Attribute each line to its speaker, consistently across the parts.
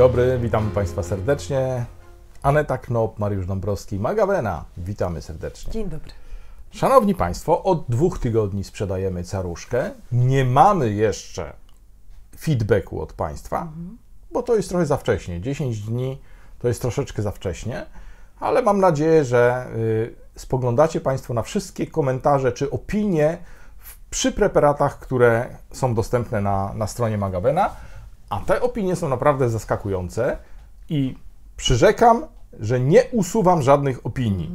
Speaker 1: dobry, witam Państwa serdecznie. Aneta Knop, Mariusz Dąbrowski, Magawena. Witamy serdecznie. Dzień dobry. Szanowni Państwo, od dwóch tygodni sprzedajemy caruszkę. Nie mamy jeszcze feedbacku od Państwa, mhm. bo to jest trochę za wcześnie. 10 dni to jest troszeczkę za wcześnie, ale mam nadzieję, że y, spoglądacie Państwo na wszystkie komentarze czy opinie przy preparatach, które są dostępne na, na stronie Magawena a te opinie są naprawdę zaskakujące i przyrzekam, że nie usuwam żadnych opinii.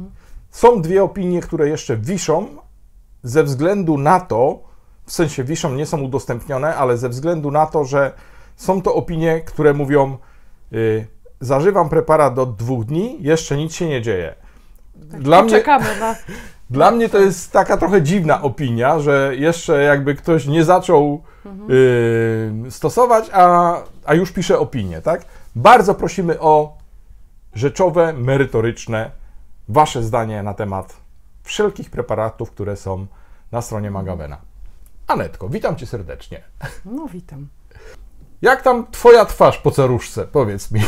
Speaker 1: Są dwie opinie, które jeszcze wiszą ze względu na to, w sensie wiszą, nie są udostępnione, ale ze względu na to, że są to opinie, które mówią: yy, Zażywam preparat od dwóch dni, jeszcze nic się nie dzieje. Tak, Dla mnie... czekamy na Dla mnie to jest taka trochę dziwna opinia, że jeszcze jakby ktoś nie zaczął mhm. y, stosować, a, a już pisze opinię, tak? Bardzo prosimy o rzeczowe, merytoryczne Wasze zdanie na temat wszelkich preparatów, które są na stronie Magawena. Anetko, witam Cię serdecznie.
Speaker 2: No, witam.
Speaker 1: Jak tam Twoja twarz po ceruszce? Powiedz mi.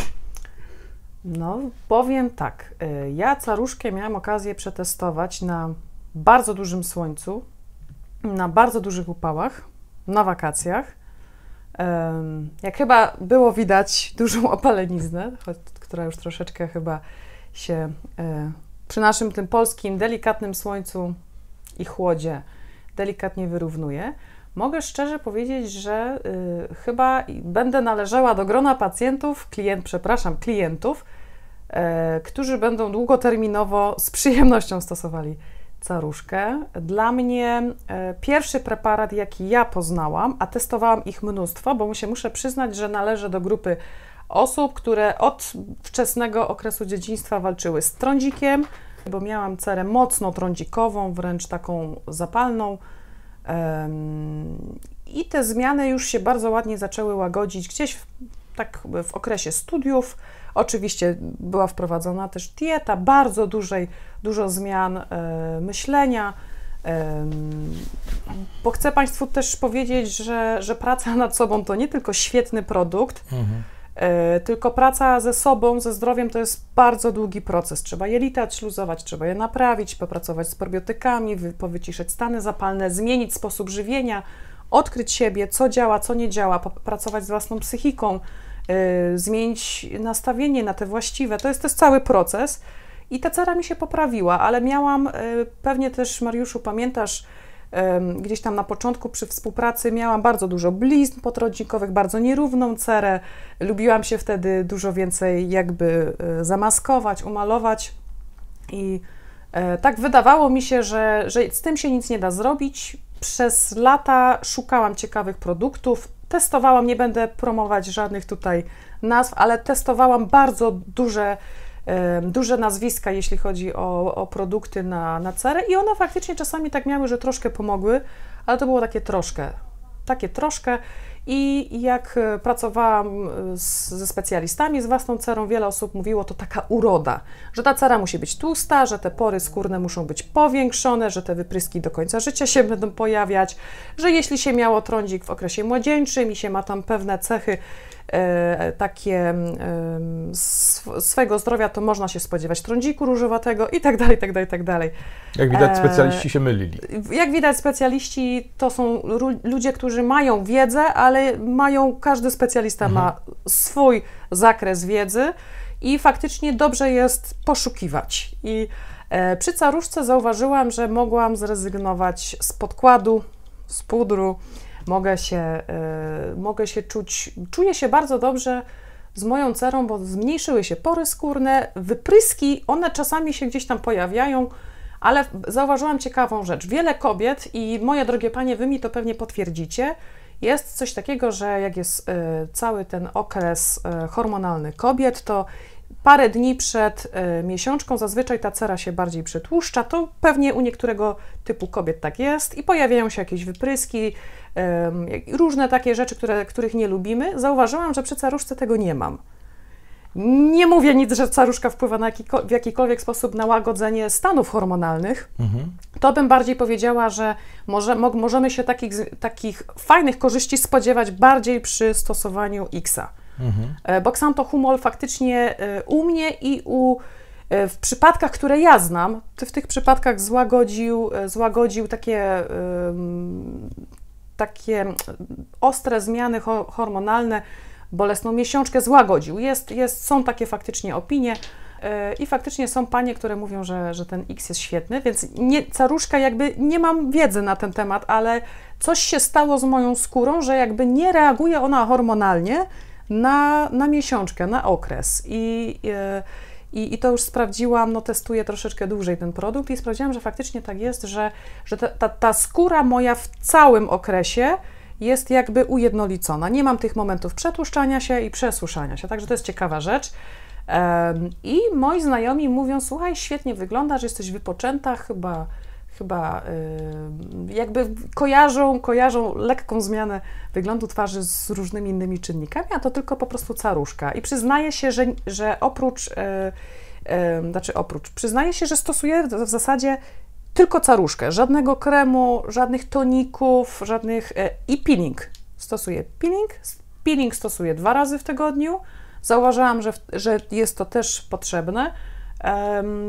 Speaker 2: No, powiem tak. Y, ja caruszkę miałam okazję przetestować na bardzo dużym słońcu, na bardzo dużych upałach, na wakacjach. Jak chyba było widać dużą opaleniznę, choć, która już troszeczkę chyba się y, przy naszym tym polskim delikatnym słońcu i chłodzie delikatnie wyrównuje. Mogę szczerze powiedzieć, że y, chyba będę należała do grona pacjentów, klient, przepraszam, klientów, y, którzy będą długoterminowo z przyjemnością stosowali caruszkę. Dla mnie y, pierwszy preparat, jaki ja poznałam, a testowałam ich mnóstwo, bo mu się muszę przyznać, że należę do grupy osób, które od wczesnego okresu dzieciństwa walczyły z trądzikiem, bo miałam cerę mocno trądzikową, wręcz taką zapalną i te zmiany już się bardzo ładnie zaczęły łagodzić gdzieś w, tak w okresie studiów. Oczywiście była wprowadzona też dieta, bardzo dużej, dużo zmian e, myślenia. Bo chcę Państwu też powiedzieć, że, że praca nad sobą to nie tylko świetny produkt, mhm E, tylko praca ze sobą, ze zdrowiem to jest bardzo długi proces. Trzeba je litać, luzować, trzeba je naprawić, popracować z probiotykami, powyciszać stany zapalne, zmienić sposób żywienia, odkryć siebie, co działa, co nie działa, popracować z własną psychiką, e, zmienić nastawienie na te właściwe. To jest, to jest cały proces. I ta cera mi się poprawiła, ale miałam, e, pewnie też Mariuszu pamiętasz, Gdzieś tam na początku przy współpracy miałam bardzo dużo blizn potrodnikowych, bardzo nierówną cerę. Lubiłam się wtedy dużo więcej jakby e, zamaskować, umalować i e, tak wydawało mi się, że, że z tym się nic nie da zrobić. Przez lata szukałam ciekawych produktów, testowałam, nie będę promować żadnych tutaj nazw, ale testowałam bardzo duże duże nazwiska, jeśli chodzi o, o produkty na, na cerę i one faktycznie czasami tak miały, że troszkę pomogły, ale to było takie troszkę, takie troszkę i jak e, pracowałam e, z, ze specjalistami, z własną cerą, wiele osób mówiło, to taka uroda, że ta cera musi być tłusta, że te pory skórne muszą być powiększone, że te wypryski do końca życia się będą pojawiać, że jeśli się miało trądzik w okresie młodzieńczym i się ma tam pewne cechy, E, takie swego zdrowia, to można się spodziewać trądziku różowatego i tak dalej, tak dalej, tak dalej. Jak widać, e, specjaliści się mylili. Jak widać, specjaliści to są ludzie, którzy mają wiedzę, ale mają, każdy specjalista mhm. ma swój zakres wiedzy i faktycznie dobrze jest poszukiwać. I e, przy caruszce zauważyłam, że mogłam zrezygnować z podkładu, z pudru, mogę się, y, mogę się czuć, czuję się bardzo dobrze z moją cerą, bo zmniejszyły się pory skórne, wypryski, one czasami się gdzieś tam pojawiają, ale zauważyłam ciekawą rzecz. Wiele kobiet i moje drogie panie, wy mi to pewnie potwierdzicie, jest coś takiego, że jak jest y, cały ten okres y, hormonalny kobiet, to parę dni przed y, miesiączką zazwyczaj ta cera się bardziej przetłuszcza. To pewnie u niektórego typu kobiet tak jest i pojawiają się jakieś wypryski, y, różne takie rzeczy, które, których nie lubimy. Zauważyłam, że przy caruszce tego nie mam. Nie mówię nic, że caruszka wpływa na jakiko, w jakikolwiek sposób na łagodzenie stanów hormonalnych. Mhm. To bym bardziej powiedziała, że może, mo, możemy się takich, takich fajnych korzyści spodziewać bardziej przy stosowaniu X-a. Mhm. E, Boxanto humol faktycznie e, u mnie i u e, w przypadkach, które ja znam, ty w tych przypadkach złagodził, złagodził takie, takie ostre zmiany hormonalne, bolesną miesiączkę złagodził. Jest, jest, są takie faktycznie opinie i faktycznie są panie, które mówią, że, że ten X jest świetny, więc nie, caruszka jakby nie mam wiedzy na ten temat, ale coś się stało z moją skórą, że jakby nie reaguje ona hormonalnie, na, na miesiączkę, na okres. I, e, i, I to już sprawdziłam, no testuję troszeczkę dłużej ten produkt i sprawdziłam, że faktycznie tak jest, że, że ta, ta, ta skóra moja w całym okresie jest jakby ujednolicona. Nie mam tych momentów przetłuszczania się i przesuszania się, także to jest ciekawa rzecz. I moi znajomi mówią: Słuchaj, świetnie wyglądasz, jesteś wypoczęta, chyba chyba y, jakby kojarzą, kojarzą lekką zmianę wyglądu twarzy z różnymi innymi czynnikami, a to tylko po prostu caruszka. I przyznaje się, że, że oprócz, y, y, znaczy oprócz, przyznaje się, że stosuje w zasadzie tylko caruszkę, żadnego kremu, żadnych toników, żadnych i peeling. Stosuje peeling, peeling stosuję dwa razy w tygodniu. Zauważyłam, że, że jest to też potrzebne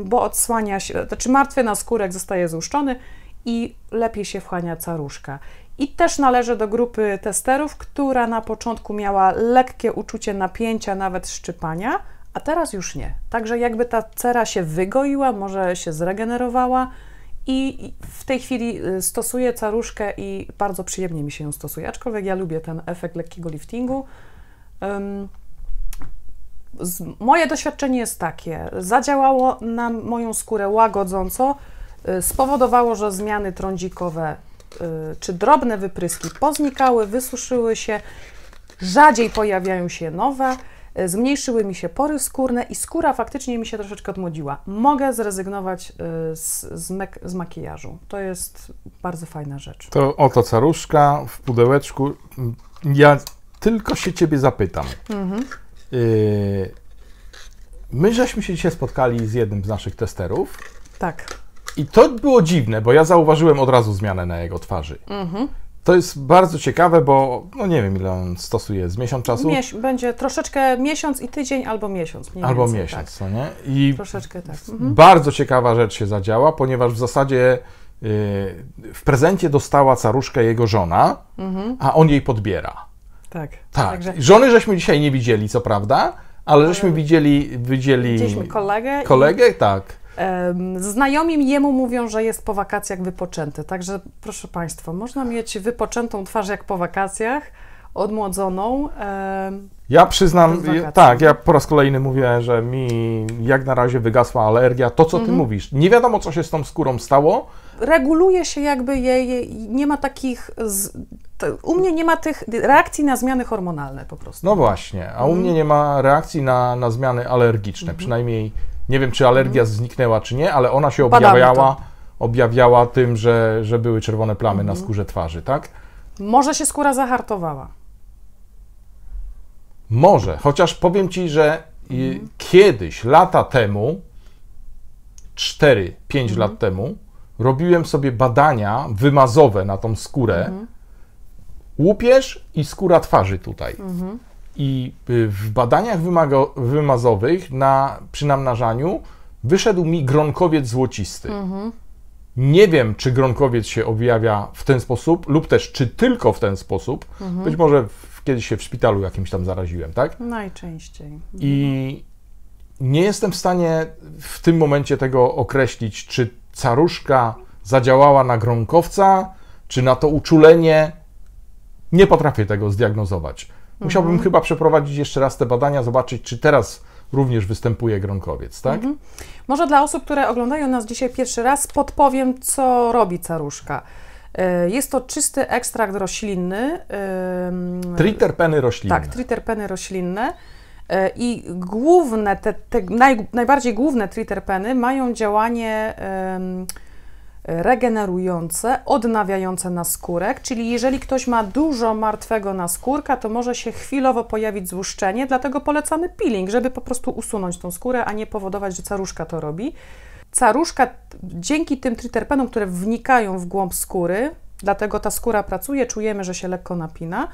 Speaker 2: bo odsłania się, znaczy martwy skórek zostaje złuszczony i lepiej się wchłania caruszka. I też należy do grupy testerów, która na początku miała lekkie uczucie napięcia, nawet szczypania, a teraz już nie. Także jakby ta cera się wygoiła, może się zregenerowała i w tej chwili y, stosuję caruszkę i bardzo przyjemnie mi się ją stosuje, aczkolwiek ja lubię ten efekt lekkiego liftingu. Um, Moje doświadczenie jest takie: zadziałało na moją skórę łagodząco, y, spowodowało, że zmiany trądzikowe y, czy drobne wypryski poznikały, wysuszyły się, rzadziej pojawiają się nowe, y, zmniejszyły mi się pory skórne i skóra faktycznie mi się troszeczkę odmłodziła. Mogę zrezygnować z, z, mek, z makijażu. To jest bardzo fajna rzecz.
Speaker 1: To oto caruszka w pudełeczku. Ja tylko się ciebie zapytam. Mhm. Yy, my żeśmy się dzisiaj spotkali z jednym z naszych testerów. Tak. I to było dziwne, bo ja zauważyłem od razu zmianę na jego twarzy. Mhm. To jest bardzo ciekawe, bo no nie wiem, ile on stosuje, z miesiąc czasu? Mieś
Speaker 2: będzie troszeczkę miesiąc i tydzień albo miesiąc. albo więcej, miesiąc,
Speaker 1: tak. nie? I
Speaker 2: troszeczkę tak. Mhm.
Speaker 1: Bardzo ciekawa rzecz się zadziała, ponieważ w zasadzie yy, w prezencie dostała caruszkę jego żona, mhm. a on jej podbiera.
Speaker 2: Tak. Tak. Także... Żony
Speaker 1: żeśmy dzisiaj nie widzieli, co prawda, ale żeśmy widzieli...
Speaker 2: widzieli... kolegę. Kolegę, i... tak. Znajomi jemu mówią, że jest po wakacjach wypoczęty. Także proszę Państwa, można mieć wypoczętą twarz jak po wakacjach, odmłodzoną. E, ja przyznam, tak,
Speaker 1: ja po raz kolejny mówię, że mi jak na razie wygasła alergia. To, co mm -hmm. Ty mhm. mówisz, nie wiadomo, co się z tą skórą stało
Speaker 2: reguluje się jakby jej, nie ma takich, z, u mnie nie ma tych reakcji na zmiany hormonalne po prostu.
Speaker 1: No właśnie, a u mhm. mnie nie ma reakcji na, na zmiany alergiczne, mhm. przynajmniej nie wiem, czy alergia mhm. zniknęła, czy nie, ale ona się objawiała, objawiała tym, że, że były czerwone plamy na skórze twarzy, tak?
Speaker 2: Może się skóra zahartowała.
Speaker 1: Może, chociaż powiem Ci, że kiedyś, lata temu, 4-5 lat temu, robiłem sobie badania wymazowe na tą skórę. Mhm. Łupież i skóra twarzy tutaj. Mhm. I y, w badaniach wymago, wymazowych na, przy namnażaniu wyszedł mi gronkowiec złocisty. Mhm. Nie wiem, czy gronkowiec się objawia w ten sposób, lub też czy tylko w ten sposób. Mhm. Być może w, kiedyś się w szpitalu jakimś tam zaraziłem, tak?
Speaker 2: Najczęściej. I
Speaker 1: nie jestem w stanie w tym momencie tego określić, czy caruszka zadziałała na gronkowca? czy na to uczulenie. Nie potrafię tego zdiagnozować. Musiałbym mhm. chyba przeprowadzić jeszcze raz te badania, zobaczyć, czy teraz również występuje gronkowiec, tak? Mhm.
Speaker 2: Może dla osób, które oglądają nas dzisiaj pierwszy raz, podpowiem, co robi caruszka. Y, jest to czysty ekstrakt roślinny. Triterpeny roślinne. Tak, triterpeny roślinne E, I główne, te, te naj, najbardziej główne triterpeny mają działanie regenerujące, odnawiające naskórek, czyli jeżeli ktoś ma dużo martwego naskórka, to może się chwilowo pojawić złuszczenie, dlatego polecamy peeling, żeby po prostu usunąć tą skórę, a nie powodować, że caruszka to robi. Caruszka dzięki tym triterpenom, które wnikają w głąb skóry, dlatego ta skóra pracuje, czujemy, że się lekko napina,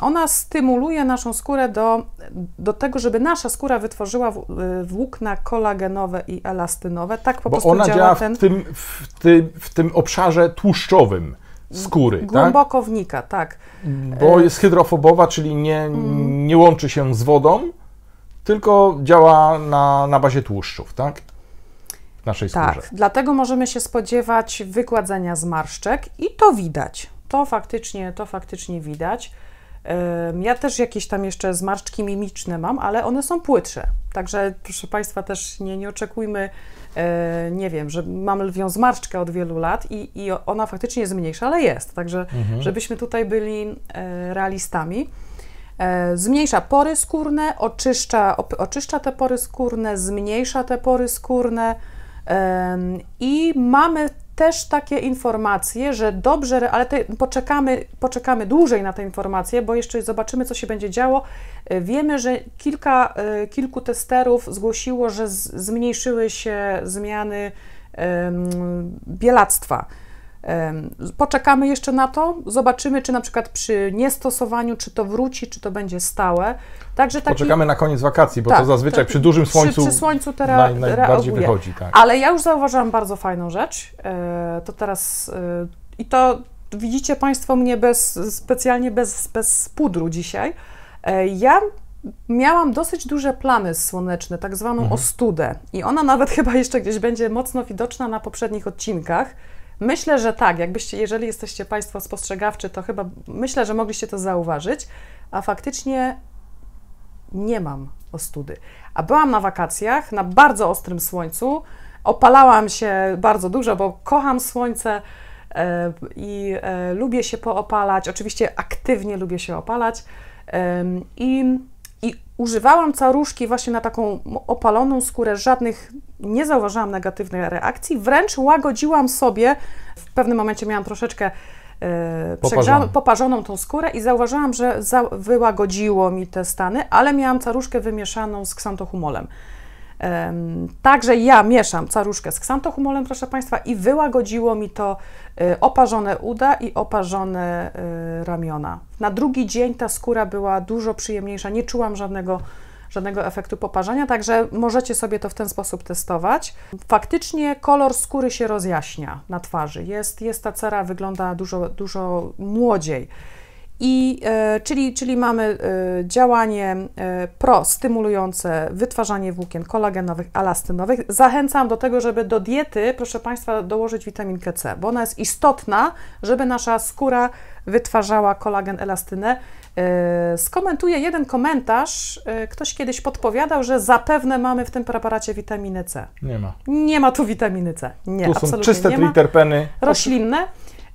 Speaker 2: ona stymuluje naszą skórę do, do tego, żeby nasza skóra wytworzyła włókna kolagenowe i elastynowe. Tak po Bo prostu ona działa, działa ten... w,
Speaker 1: tym, w, tym, w tym obszarze tłuszczowym skóry. Tak? Głęboko
Speaker 2: tak? wnika, tak. Bo e, jest
Speaker 1: hydrofobowa, czyli nie, mm. nie łączy się z wodą, tylko działa na, na bazie tłuszczów, tak? W naszej tak, skórze. Tak,
Speaker 2: dlatego możemy się spodziewać wygładzenia zmarszczek i to widać to faktycznie, to faktycznie widać. Ja też jakieś tam jeszcze zmarszczki mimiczne mam, ale one są płytsze. Także proszę Państwa, też nie, nie oczekujmy, e, nie wiem, że mam lwią zmarszczkę od wielu lat i, i ona faktycznie jest mniejsza, ale jest. Także mhm. żebyśmy tutaj byli e, realistami. E, zmniejsza pory skórne, oczyszcza, oczyszcza te pory skórne, zmniejsza te pory skórne. I mamy też takie informacje, że dobrze, ale te, poczekamy, poczekamy dłużej na te informacje, bo jeszcze zobaczymy, co się będzie działo. E, wiemy, że kilka, e, kilku testerów zgłosiło, że z, zmniejszyły się zmiany um, bielactwa Poczekamy jeszcze na to, zobaczymy, czy na przykład przy niestosowaniu, czy to wróci, czy to będzie stałe. Także taki... Poczekamy na
Speaker 1: koniec wakacji, bo tak, to zazwyczaj tak, przy dużym słońcu, przy, przy słońcu teraz naj, najbardziej wychodzi. Tak. Ale
Speaker 2: ja już zauważyłam bardzo fajną rzecz. E, to teraz e, i to widzicie Państwo mnie bez, specjalnie bez, bez pudru dzisiaj. E, ja miałam dosyć duże plamy słoneczne, tak zwaną mhm. ostudę. I ona nawet chyba jeszcze gdzieś będzie mocno widoczna na poprzednich odcinkach. Myślę, że tak. Jakbyście, jeżeli jesteście Państwo spostrzegawczy, to chyba myślę, że mogliście to zauważyć, a faktycznie nie mam ostudy. A byłam na wakacjach na bardzo ostrym słońcu. Opalałam się bardzo dużo, bo kocham słońce e, i e, lubię się poopalać. Oczywiście aktywnie lubię się opalać. I i używałam caruszki właśnie na taką opaloną skórę, żadnych nie zauważyłam negatywnej reakcji, wręcz łagodziłam sobie, w pewnym momencie miałam troszeczkę e, Poparzoną. poparzoną tą skórę i zauważyłam, że wyłagodziło mi te stany, ale miałam caruszkę wymieszaną z ksantohumolem. Także ja mieszam caruszkę z Ksantochumolem, proszę Państwa, i wyłagodziło mi to y, oparzone uda i oparzone y, ramiona. Na drugi dzień ta skóra była dużo przyjemniejsza, nie czułam żadnego żadnego efektu poparzenia, także możecie sobie to w ten sposób testować. Faktycznie kolor skóry się rozjaśnia na twarzy, jest, jest ta cera, wygląda dużo, dużo młodziej. I, e, czyli, czyli mamy e, działanie e, prostymulujące wytwarzanie włókien kolagenowych, elastynowych. Zachęcam do tego, żeby do diety, proszę Państwa, dołożyć witaminkę C, bo ona jest istotna, żeby nasza skóra wytwarzała kolagen, elastynę. Skomentuję jeden komentarz. Ktoś kiedyś podpowiadał, że zapewne mamy w tym preparacie witaminę C. Nie ma. Nie ma tu witaminy C. Nie, tu są absolutnie czyste triterpeny roślinne.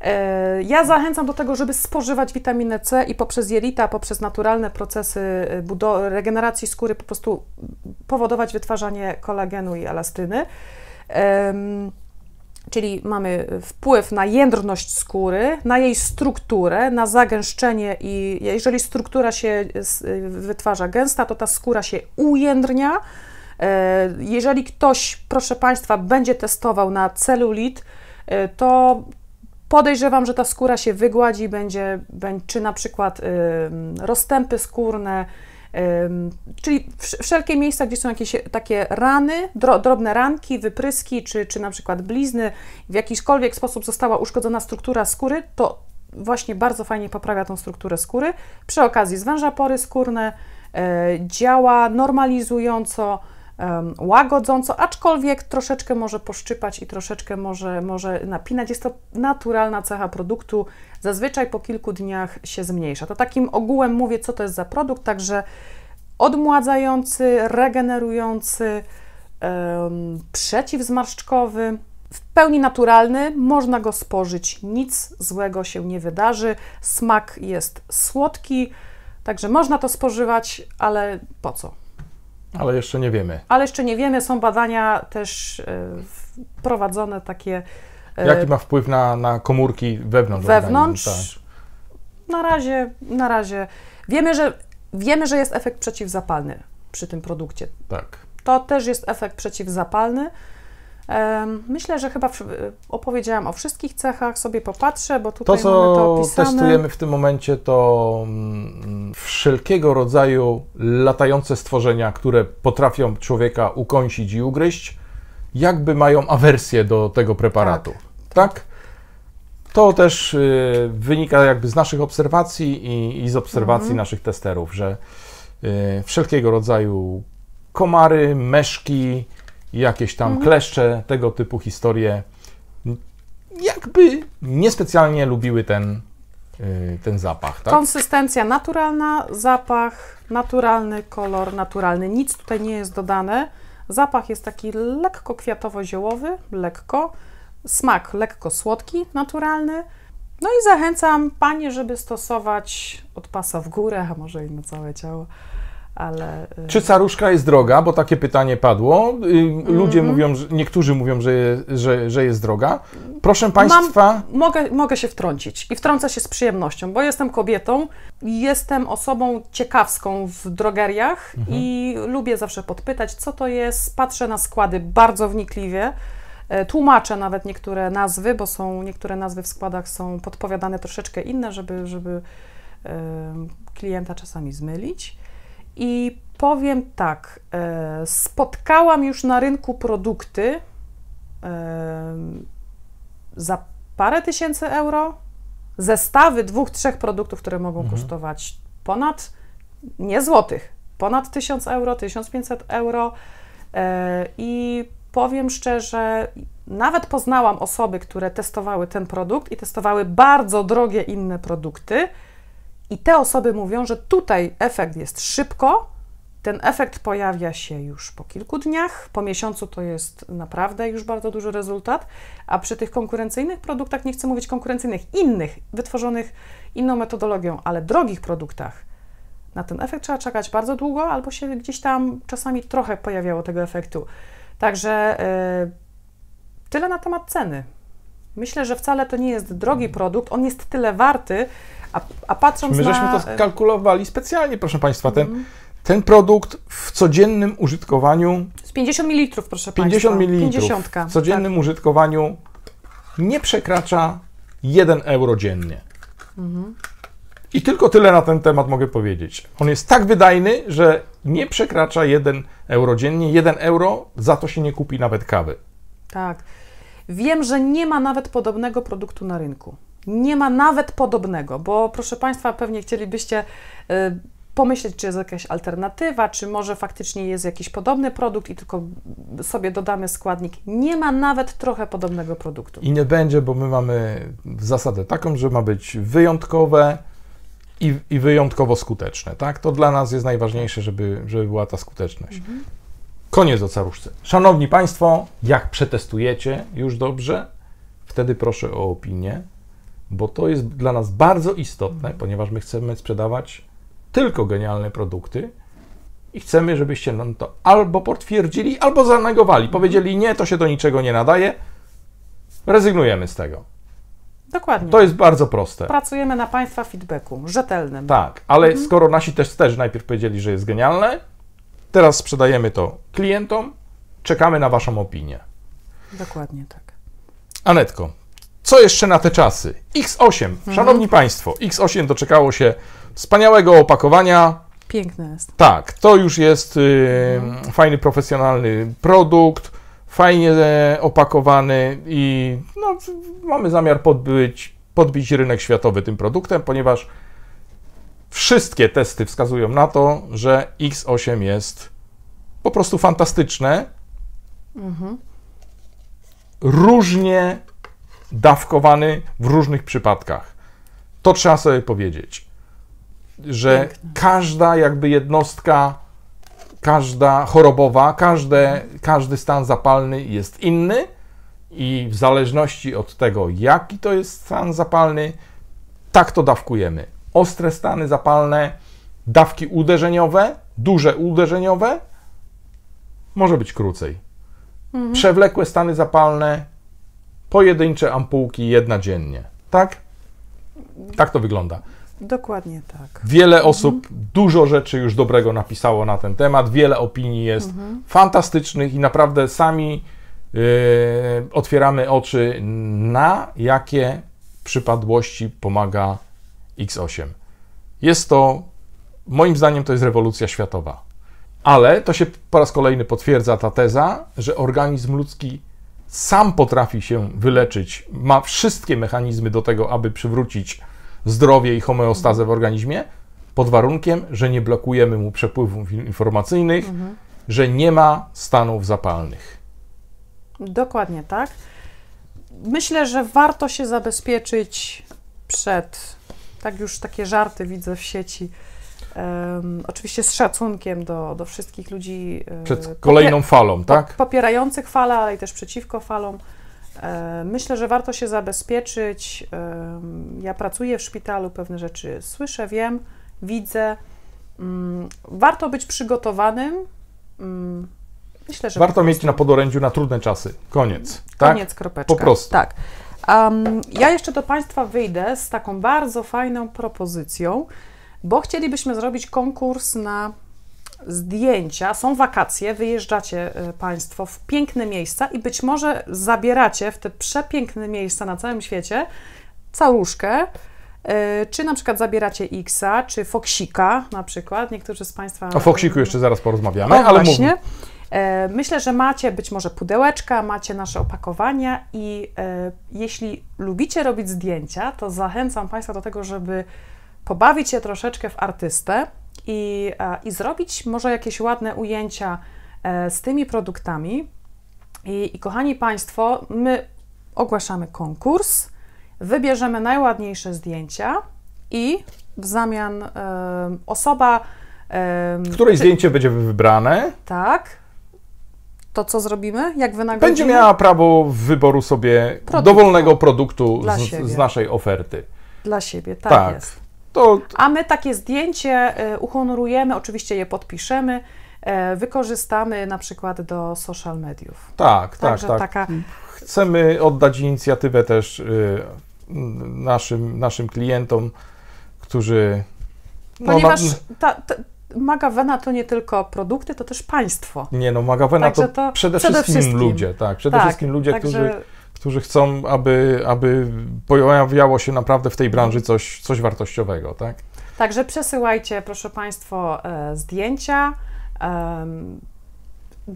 Speaker 2: E, ja zachęcam do tego, żeby spożywać witaminę C i poprzez jelita, poprzez naturalne procesy e, regeneracji skóry po prostu powodować wytwarzanie kolagenu i elastyny. Czyli mamy wpływ na jędrność skóry, na jej strukturę, na zagęszczenie i jeżeli struktura się e, wytwarza gęsta, to ta skóra się ujędrnia. Jeżeli ktoś, proszę Państwa, będzie testował na celulit, to Podejrzewam, że ta skóra się wygładzi, będzie, czy na przykład rozstępy skórne, czyli wszelkie miejsca, gdzie są jakieś takie rany, drobne ranki, wypryski, czy, czy na przykład blizny, w jakikolwiek sposób została uszkodzona struktura skóry, to właśnie bardzo fajnie poprawia tą strukturę skóry. Przy okazji zwęża pory skórne, e, działa normalizująco, łagodząco, aczkolwiek troszeczkę może poszczypać i troszeczkę może, może napinać. Jest to naturalna cecha produktu. Zazwyczaj po kilku dniach się zmniejsza. To takim ogółem mówię, co to jest za produkt, także odmładzający, regenerujący, um, przeciwzmarszczkowy, w pełni naturalny, można go spożyć, nic złego się nie wydarzy. Smak jest słodki, także można to spożywać, ale po co?
Speaker 1: Ale jeszcze nie wiemy.
Speaker 2: Ale jeszcze nie wiemy. Są badania też e, prowadzone takie. E, Jaki
Speaker 1: ma wpływ na, na komórki wewnątrz? Wewnątrz. Tak.
Speaker 2: Na razie, na razie. Wiemy, że wiemy, że jest efekt przeciwzapalny przy tym produkcie. Tak. To też jest efekt przeciwzapalny. Myślę, że chyba e, opowiedziałam o wszystkich cechach, sobie popatrzę, bo tutaj to, co mamy to opisane. testujemy
Speaker 1: w tym momencie, to mm, wszelkiego rodzaju latające stworzenia, które potrafią człowieka ukąsić i ugryźć, jakby mają awersję do tego preparatu. Tak, tak? tak? To też y, wynika jakby z naszych obserwacji i, i z obserwacji mhm. naszych testerów, że y, wszelkiego rodzaju komary, meszki, jakieś tam mhm. kleszcze, tego typu historie, jakby niespecjalnie lubiły ten Y, ten zapach, tak?
Speaker 2: Konsystencja naturalna, zapach naturalny, kolor naturalny. Nic tutaj nie jest dodane. Zapach jest taki lekko kwiatowo-ziołowy, lekko. Smak lekko słodki, naturalny. No i zachęcam Panie, żeby stosować od pasa w górę, a może i na całe ciało, ale... Y, Czy
Speaker 1: caruszka jest droga? Bo takie pytanie padło. Y, ludzie mm -hmm. mówią, że, niektórzy mówią, że, że, że jest droga. Proszę Państwa...
Speaker 2: Mam, mogę, mogę się wtrącić i wtrącę się z przyjemnością, bo jestem kobietą, jestem osobą ciekawską w drogeriach mm -hmm. i lubię zawsze podpytać, co to jest. Patrzę na składy bardzo wnikliwie. E, tłumaczę nawet niektóre nazwy, bo są niektóre nazwy w składach są podpowiadane troszeczkę inne, żeby, żeby e, klienta czasami zmylić. I powiem tak, e, spotkałam już na rynku produkty e, za parę tysięcy euro, zestawy dwóch, trzech produktów, które mogą mhm. kosztować ponad, nie złotych, ponad 1000 euro, 1500 euro e, i powiem szczerze, nawet poznałam osoby, które testowały ten produkt i testowały bardzo drogie inne produkty, i te osoby mówią, że tutaj efekt jest szybko, ten efekt pojawia się już po kilku dniach, po miesiącu to jest naprawdę już bardzo duży rezultat, a przy tych konkurencyjnych produktach, nie chcę mówić konkurencyjnych, innych, wytworzonych inną metodologią, ale drogich produktach, na ten efekt trzeba czekać bardzo długo, albo się gdzieś tam czasami trochę pojawiało tego efektu. Także yy, tyle na temat ceny. Myślę, że wcale to nie jest drogi mhm. produkt, on jest tyle warty, a, a patrząc My na... żeśmy to skalkulowali specjalnie, proszę
Speaker 1: Państwa, ten, mm. ten produkt w codziennym użytkowaniu...
Speaker 2: Z 50 ml, proszę 50 Państwa. 50 ml w
Speaker 1: codziennym tak. użytkowaniu nie przekracza 1 euro dziennie. Mm. I tylko tyle na ten temat mogę powiedzieć. On jest tak wydajny, że nie przekracza 1 euro dziennie. 1 euro za to się nie kupi nawet kawy.
Speaker 2: Tak. Wiem, że nie ma nawet podobnego produktu na rynku. Nie ma nawet podobnego, bo proszę Państwa, pewnie chcielibyście y, pomyśleć, czy jest jakaś alternatywa, czy może faktycznie jest jakiś podobny produkt i tylko sobie dodamy składnik. Nie ma nawet trochę podobnego produktu. I
Speaker 1: nie będzie, bo my mamy zasadę taką, że ma być wyjątkowe i, i wyjątkowo skuteczne. Tak? To dla nas jest najważniejsze, żeby, żeby była ta skuteczność. Mhm. Koniec o caruszce. Szanowni Państwo, jak przetestujecie już dobrze, wtedy proszę o opinię bo to jest dla nas bardzo istotne, mhm. ponieważ my chcemy sprzedawać tylko genialne produkty i chcemy, żebyście nam to albo potwierdzili, albo zanegowali. Mhm. Powiedzieli, nie, to się do niczego nie nadaje, rezygnujemy z tego. Dokładnie. To jest bardzo proste.
Speaker 2: Pracujemy na Państwa feedbacku, rzetelnym. Tak,
Speaker 1: ale mhm. skoro nasi testerzy najpierw powiedzieli, że jest genialne, teraz sprzedajemy to klientom, czekamy na Waszą opinię.
Speaker 2: Dokładnie tak.
Speaker 1: Anetko, co jeszcze na te czasy? X8. Mhm. Szanowni Państwo, X8 doczekało się wspaniałego opakowania.
Speaker 2: Piękne jest.
Speaker 1: Tak, to już jest y, mhm. fajny, profesjonalny produkt, fajnie e, opakowany i no, mamy zamiar podbyć, podbić rynek światowy tym produktem, ponieważ wszystkie testy wskazują na to, że X8 jest po prostu fantastyczne. Mhm. Różnie dawkowany w różnych przypadkach. To trzeba sobie powiedzieć, że Piękne. każda jakby jednostka, każda chorobowa, każde, każdy stan zapalny jest inny i w zależności od tego, jaki to jest stan zapalny, tak to dawkujemy. Ostre stany zapalne, dawki uderzeniowe, duże uderzeniowe, może być krócej. Mhm. Przewlekłe stany zapalne, pojedyncze ampułki, jedna dziennie. Tak? Tak to wygląda.
Speaker 2: Dokładnie tak.
Speaker 1: Wiele mhm. osób, mhm. dużo rzeczy już dobrego napisało na ten temat, wiele opinii jest mhm. fantastycznych i naprawdę sami yy, otwieramy oczy na jakie przypadłości pomaga X8. Jest to, moim zdaniem, to jest rewolucja światowa. Ale to się po raz kolejny potwierdza ta teza, że organizm ludzki sam potrafi się wyleczyć, ma wszystkie mechanizmy do tego, aby przywrócić zdrowie i homeostazę w organizmie, pod warunkiem, że nie blokujemy mu przepływów informacyjnych, mhm. że nie ma stanów zapalnych.
Speaker 2: Dokładnie tak. Myślę, że warto się zabezpieczyć przed. Tak już takie żarty widzę w sieci Um, oczywiście z szacunkiem do, do wszystkich ludzi. E, Przed kolejną falą, tak? Popierających falę, ale i też przeciwko falom. E, myślę, że warto się zabezpieczyć. Ja pracuję w szpitalu, pewne rzeczy słyszę, wiem, widzę. Mm, warto być przygotowanym. Mm, myślę, że. Warto
Speaker 1: mieć na podorędziu na trudne czasy. Koniec. Tak? Koniec, kropeczka. Po prostu.
Speaker 2: Tak. Um, ja jeszcze do Państwa wyjdę z taką bardzo fajną propozycją bo chcielibyśmy zrobić konkurs na zdjęcia. Są wakacje, wyjeżdżacie y, Państwo w piękne miejsca i być może zabieracie w te przepiękne miejsca na całym świecie całuszkę, y, czy na przykład zabieracie Xa, czy Foksika na przykład. Niektórzy z Państwa... O Foksiku jeszcze zaraz porozmawiamy, no, ale właśnie. Mówi. Y, myślę, że macie być może pudełeczka, macie nasze opakowania i jeśli lubicie robić zdjęcia, to zachęcam Państwa do tego, żeby pobawić się troszeczkę w artystę i, e, i zrobić może jakieś ładne ujęcia e, z tymi produktami. I, I kochani Państwo, my ogłaszamy konkurs, wybierzemy najładniejsze zdjęcia i w zamian y, osoba. Y, Której czy, zdjęcie
Speaker 1: będzie wybrane?
Speaker 2: Tak. To co zrobimy? Jak wynagrodzimy? Będzie miała
Speaker 1: prawo wyboru sobie Produktu. dowolnego produktu z, z, naszej oferty.
Speaker 2: Dla siebie, tak, tak. jest. To... A my takie zdjęcie y, uhonorujemy, oczywiście je podpiszemy, y, wykorzystamy na przykład do social mediów. Tak, tak, tak. Taka...
Speaker 1: Chcemy oddać inicjatywę też y, naszym, naszym klientom, którzy...
Speaker 2: No, Ponieważ ta, ta... Magawena to nie tylko produkty, to też państwo. Nie, no Magawena to, to przede, przede, wszystkim, wszystkim ludzie, tak. Przede tak, wszystkim ludzie, także... którzy
Speaker 1: którzy chcą, aby, aby pojawiało się naprawdę w tej branży coś, coś wartościowego, tak?
Speaker 2: Także przesyłajcie, proszę Państwo, e, zdjęcia.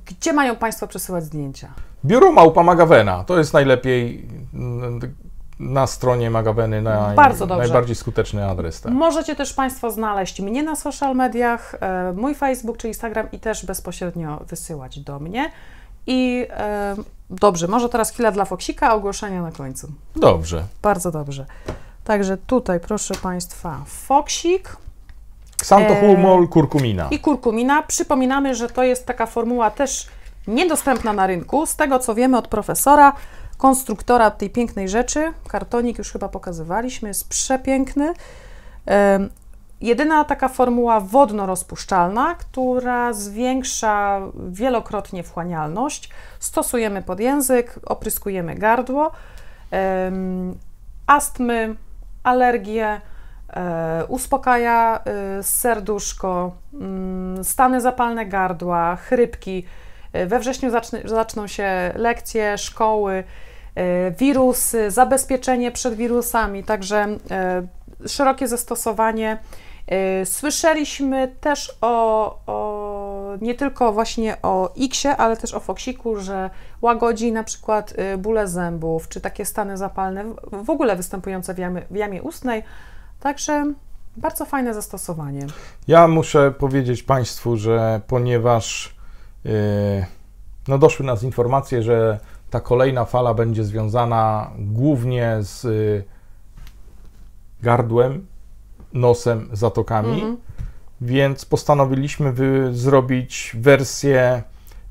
Speaker 2: Gdzie mają Państwo przesyłać zdjęcia?
Speaker 1: Biuro Małpa Magawena. To jest najlepiej mm, na stronie Magaweny na Bardzo dobrze. najbardziej skuteczny adres. Tak.
Speaker 2: Możecie też Państwo znaleźć mnie na social mediach, e, mój Facebook czy Instagram i też bezpośrednio wysyłać do mnie. I e, dobrze, może teraz chwila dla Foksika, ogłoszenia na końcu. Dobrze. Bardzo dobrze. Także tutaj, proszę Państwa, Foksik.
Speaker 1: Xantohumol, kurkumina. I
Speaker 2: kurkumina. Przypominamy, że to jest taka formuła też niedostępna na rynku. Z tego, co wiemy od profesora, konstruktora tej pięknej rzeczy, kartonik już chyba pokazywaliśmy, jest przepiękny jedyna taka formuła wodno-rozpuszczalna, która zwiększa wielokrotnie wchłanialność. Stosujemy pod język, opryskujemy gardło. Astmy, alergie, e, uspokaja e, serduszko, mm, stany zapalne gardła, chrypki. E, we wrześniu zaczną się lekcje, szkoły, wirusy, zabezpieczenie przed wirusami, także szerokie zastosowanie Y, słyszeliśmy też o, o, nie tylko właśnie o X-ie, ale też o Foksiku, że łagodzi na przykład y, bóle zębów, czy takie stany zapalne w ogóle występujące w jamie, w jamie ustnej. Także bardzo fajne zastosowanie.
Speaker 1: Ja muszę powiedzieć Państwu, że ponieważ yy, no doszły nas informacje, że ta kolejna fala będzie związana głównie z y, gardłem, nosem, zatokami. Mhm. Więc postanowiliśmy zrobić wersję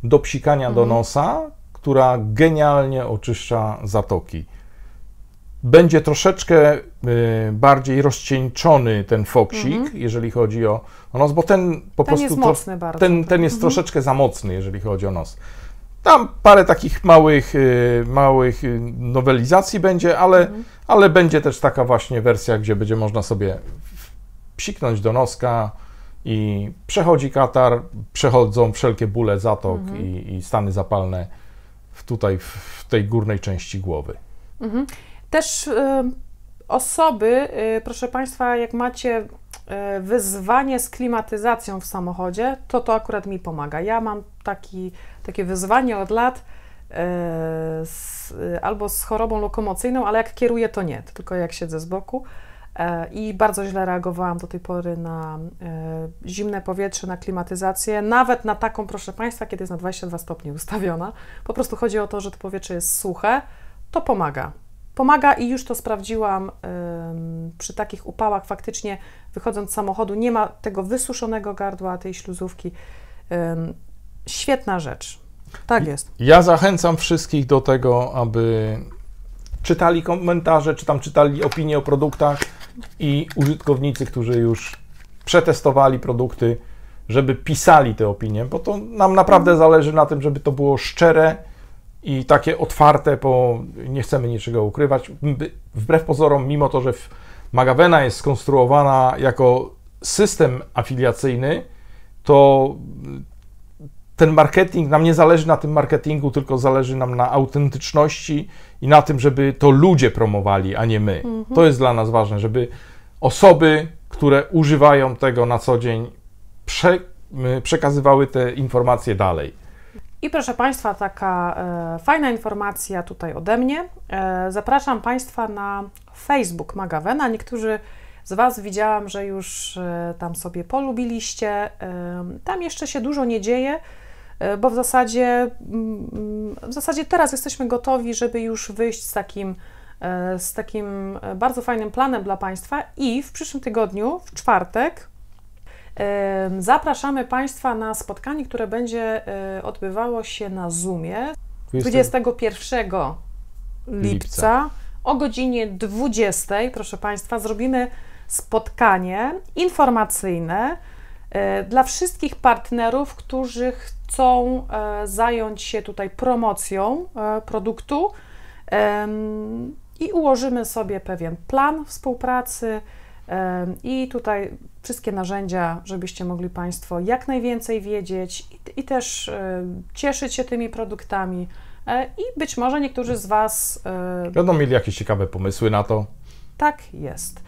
Speaker 1: do psikania do mhm. nosa, która genialnie oczyszcza zatoki. Będzie troszeczkę y, bardziej rozcieńczony ten foksik, mm -hmm. jeżeli chodzi o, nos, bo ten po ten prostu. Jest mocny bardzo, ten, tak. ten jest mhm. troszeczkę za mocny, jeżeli chodzi o nos. Tam parę takich małych, y, małych y, nowelizacji będzie, ale, ale będzie też taka właśnie wersja, gdzie będzie można sobie psiknąć do noska i przechodzi katar, przechodzą wszelkie bóle zatok mhm. i, i, stany zapalne w, tutaj w tej górnej części głowy.
Speaker 2: Mhm. Też y, osoby, y, proszę Państwa, jak macie y, wyzwanie z klimatyzacją w samochodzie, to to akurat mi pomaga. Ja mam taki, takie wyzwanie od lat, y, z, y, albo z chorobą lokomocyjną, ale jak kieruję, to nie, tylko jak siedzę z boku. E, i bardzo źle reagowałam do tej pory na e, zimne powietrze, na klimatyzację, nawet na taką, proszę Państwa, kiedy jest na 22 stopnie ustawiona. Po prostu chodzi o to, że to powietrze jest suche, to pomaga. Pomaga i już to sprawdziłam przy takich upałach. Faktycznie wychodząc z samochodu nie ma tego wysuszonego gardła, tej śluzówki. Świetna rzecz. Tak jest.
Speaker 1: Ja zachęcam wszystkich do tego, aby czytali komentarze, czy tam czytali opinie o produktach i użytkownicy, którzy już przetestowali produkty, żeby pisali te opinie, bo to nam naprawdę zależy na tym, żeby to było szczere i takie otwarte, bo nie chcemy niczego ukrywać. Wbrew pozorom, mimo to, że Magavena jest skonstruowana jako system afiliacyjny, to ten marketing, nam nie zależy na tym marketingu, tylko zależy nam na autentyczności i na tym, żeby to ludzie promowali, a nie my. Mhm. To jest dla nas ważne, żeby osoby, które używają tego na co dzień, prze, y, przekazywały te informacje dalej.
Speaker 2: I proszę Państwa, taka e, fajna informacja tutaj ode mnie. E, zapraszam Państwa na Facebook Magawena. Niektórzy z Was widziałam, że już e, tam sobie polubiliście. E, tam jeszcze się dużo nie dzieje. E, bo w zasadzie, mm, w zasadzie teraz jesteśmy gotowi, żeby już wyjść z takim, e, z takim e, bardzo fajnym planem dla Państwa i w przyszłym tygodniu, w czwartek, zapraszamy Państwa na spotkanie, które będzie odbywało się na Zoomie 21 lipca o godzinie 20, proszę Państwa, zrobimy spotkanie informacyjne E, dla wszystkich partnerów, którzy chcą e, zająć się tutaj promocją e, produktu i ułożymy sobie pewien plan współpracy i tutaj wszystkie narzędzia, żebyście mogli Państwo jak najwięcej wiedzieć i, i też cieszyć się tymi produktami. I być może niektórzy z Was. Będą mieli
Speaker 1: jakieś ciekawe pomysły na to.
Speaker 2: Tak jest.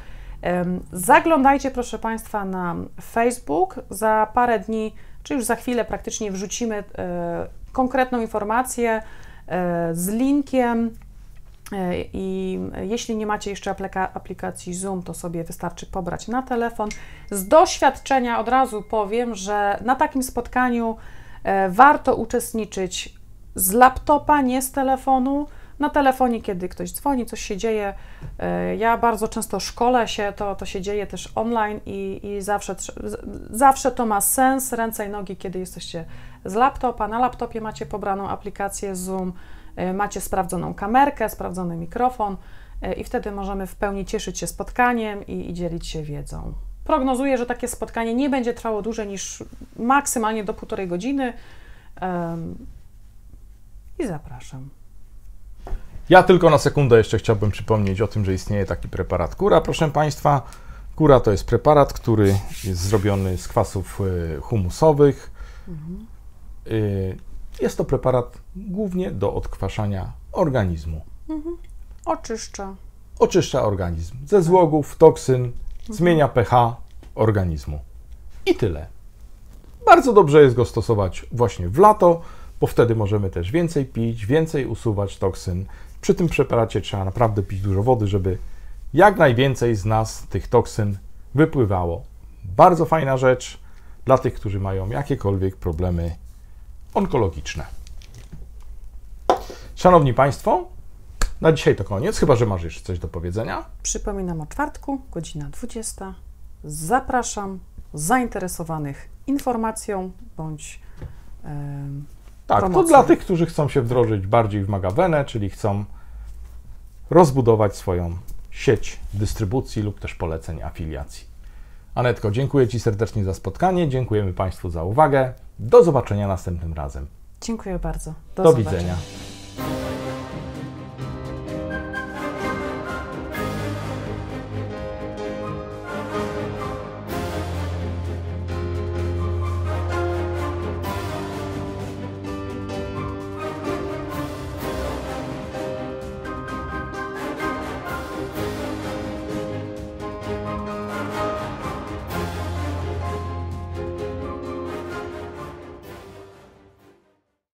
Speaker 2: Zaglądajcie, proszę Państwa, na Facebook. Za parę dni, czy już za chwilę, praktycznie wrzucimy e, konkretną informację e, z linkiem. E, I jeśli nie macie jeszcze aplikacji Zoom, to sobie wystarczy pobrać na telefon. Z doświadczenia od razu powiem, że na takim spotkaniu warto uczestniczyć z laptopa, nie z telefonu na telefonie, kiedy ktoś dzwoni, coś się dzieje. E, ja bardzo często szkole się, to, to się dzieje też online i, i zawsze, zawsze to ma sens, ręce i nogi, kiedy jesteście z laptopa. Na laptopie macie pobraną aplikację Zoom, e, macie sprawdzoną kamerkę, sprawdzony mikrofon e, i wtedy możemy w pełni cieszyć się spotkaniem i, i dzielić się wiedzą. Prognozuję, że takie spotkanie nie będzie trwało dłużej niż maksymalnie do półtorej godziny. I zapraszam.
Speaker 1: Ja tylko na sekundę jeszcze chciałbym przypomnieć o tym, że istnieje taki preparat Kura, proszę Państwa. Kura to jest preparat, który jest zrobiony z kwasów e, humusowych. E, jest to preparat
Speaker 2: głównie do
Speaker 1: odkwaszania organizmu.
Speaker 2: Mhm. Oczyszcza.
Speaker 1: Oczyszcza organizm ze złogów, toksyn, mhm. zmienia pH organizmu. I tyle. Bardzo dobrze jest go stosować właśnie w lato, bo wtedy możemy też więcej pić, więcej usuwać toksyn, przy tym preparacie trzeba naprawdę pić dużo wody, żeby jak najwięcej z nas tych toksyn wypływało. Bardzo fajna rzecz dla tych, którzy mają jakiekolwiek problemy onkologiczne. Szanowni Państwo, na dzisiaj to koniec, chyba że masz jeszcze coś do powiedzenia.
Speaker 2: Przypominam o czwartku, godzina 20. Zapraszam zainteresowanych informacją bądź. Yy tak, to dla tych,
Speaker 1: którzy chcą się wdrożyć bardziej w Magawenę, czyli chcą rozbudować swoją sieć dystrybucji lub też poleceń afiliacji. Anetko, dziękuję Ci serdecznie za spotkanie, dziękujemy Państwu za uwagę. Do zobaczenia następnym razem.
Speaker 2: Dziękuję bardzo. Do, Do widzenia.